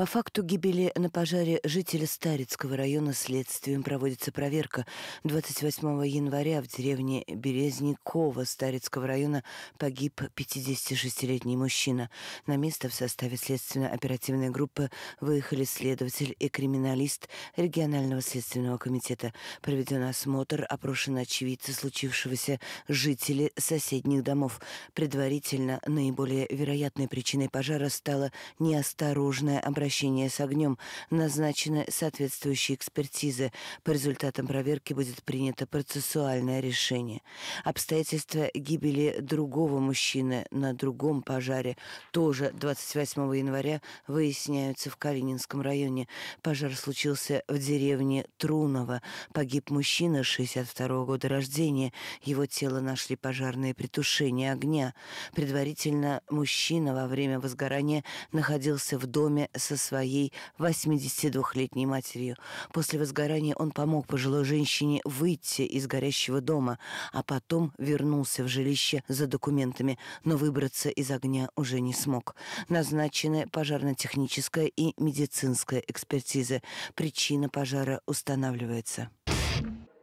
По факту гибели на пожаре жителя Старицкого района следствием проводится проверка. 28 января в деревне Березникова Старицкого района погиб 56-летний мужчина. На место в составе следственно-оперативной группы выехали следователь и криминалист регионального следственного комитета. Проведен осмотр, опрошены очевидцы случившегося жители соседних домов. Предварительно наиболее вероятной причиной пожара стало неосторожное обращение обращения с огнем назначены соответствующие экспертизы. По результатам проверки будет принято процессуальное решение. Обстоятельства гибели другого мужчины на другом пожаре тоже 28 января выясняются в Калининском районе. Пожар случился в деревне Трунова. Погиб мужчина 62 года рождения. Его тело нашли пожарные при тушении огня. Предварительно мужчина во время возгорания находился в доме с со своей 82-летней матерью. После возгорания он помог пожилой женщине выйти из горящего дома, а потом вернулся в жилище за документами, но выбраться из огня уже не смог. Назначены пожарно-техническая и медицинская экспертизы. Причина пожара устанавливается.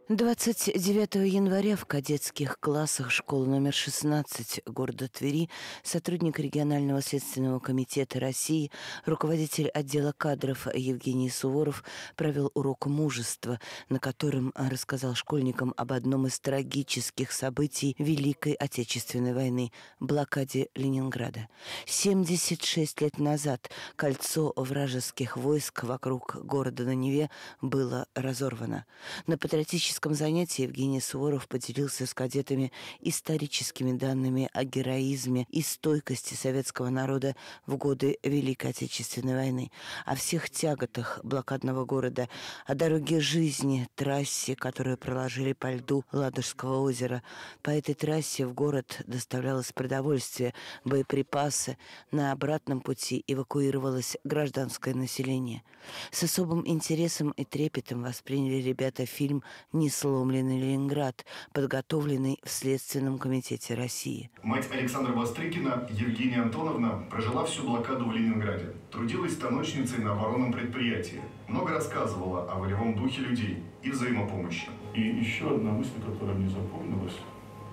29 января в кадетских классах школы номер 16 города Твери сотрудник регионального следственного комитета России, руководитель отдела кадров Евгений Суворов провел урок мужества, на котором рассказал школьникам об одном из трагических событий Великой Отечественной войны – блокаде Ленинграда. 76 лет назад кольцо вражеских войск вокруг города на Неве было разорвано. На патриотическом историческом занятии Евгений Суворов поделился с кадетами историческими данными о героизме и стойкости советского народа в годы Великой Отечественной войны, о всех тяготах блокадного города, о дороге жизни, трассе, которую проложили по льду Ладожского озера. По этой трассе в город доставлялось продовольствие, боеприпасы, на обратном пути эвакуировалось гражданское население. С особым интересом и трепетом восприняли ребята фильм «Не несломленный Ленинград», подготовленный в Следственном комитете России. Мать Александра Бастрыкина, Евгения Антоновна, прожила всю блокаду в Ленинграде. Трудилась станочницей на оборонном предприятии. Много рассказывала о волевом духе людей и взаимопомощи. И еще одна мысль, которая мне запомнилась,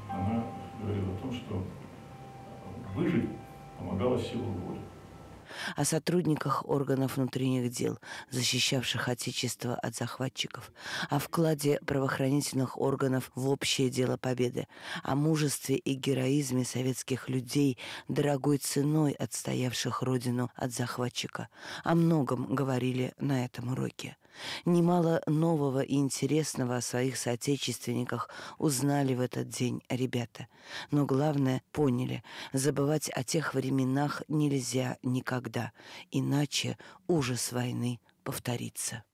она говорила о том, что выжить помогала сила воли о сотрудниках органов внутренних дел, защищавших Отечество от захватчиков, о вкладе правоохранительных органов в общее дело победы, о мужестве и героизме советских людей, дорогой ценой отстоявших родину от захватчика. О многом говорили на этом уроке. Немало нового и интересного о своих соотечественниках узнали в этот день ребята. Но главное, поняли, забывать о тех временах нельзя никогда, иначе ужас войны повторится.